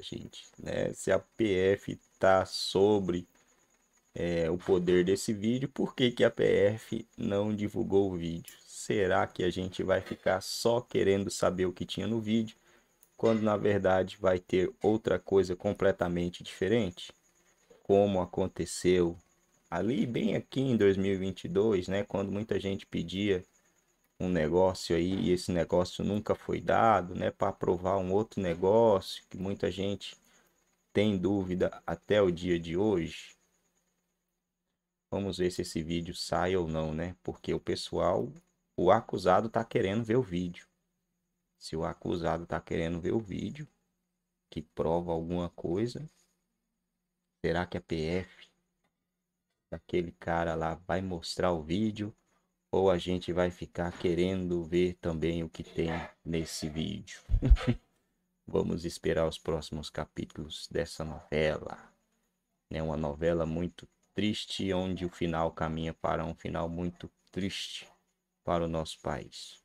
gente, né? Se a PF tá sobre é, o poder desse vídeo, por que, que a PF não divulgou o vídeo? Será que a gente vai ficar só querendo saber o que tinha no vídeo, quando na verdade vai ter outra coisa completamente diferente? Como aconteceu ali bem aqui em 2022, né? Quando muita gente pedia um negócio aí e esse negócio nunca foi dado, né, para aprovar um outro negócio que muita gente tem dúvida até o dia de hoje. Vamos ver se esse vídeo sai ou não, né? Porque o pessoal, o acusado tá querendo ver o vídeo. Se o acusado tá querendo ver o vídeo que prova alguma coisa, será que a PF daquele cara lá vai mostrar o vídeo? ou a gente vai ficar querendo ver também o que tem nesse vídeo. Vamos esperar os próximos capítulos dessa novela. É né? uma novela muito triste, onde o final caminha para um final muito triste para o nosso país.